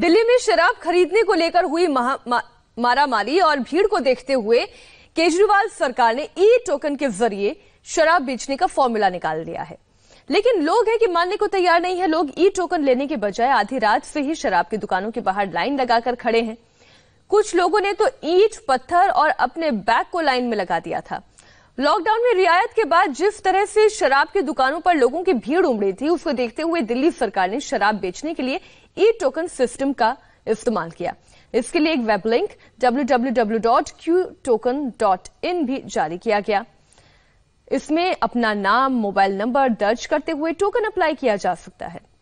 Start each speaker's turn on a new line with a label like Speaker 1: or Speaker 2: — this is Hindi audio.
Speaker 1: दिल्ली में शराब खरीदने को लेकर हुई मा, मारामारी और भीड़ को देखते हुए केजरीवाल सरकार ने ई टोकन के जरिए शराब बेचने का फॉर्मूला निकाल दिया है लेकिन लोग हैं कि मानने को तैयार नहीं है लोग ई टोकन लेने के बजाय आधी रात से ही शराब की दुकानों के बाहर लाइन लगाकर खड़े हैं कुछ लोगों ने तो ईट पत्थर और अपने बैग को लाइन में लगा दिया था लॉकडाउन में रियायत के बाद जिस तरह से शराब की दुकानों पर लोगों की भीड़ उमड़ी थी उसको देखते हुए दिल्ली सरकार ने शराब बेचने के लिए ई टोकन सिस्टम का इस्तेमाल किया इसके लिए एक वेब लिंक डब्ल्यू भी जारी किया गया इसमें अपना नाम मोबाइल नंबर दर्ज करते हुए टोकन अप्लाई किया जा सकता है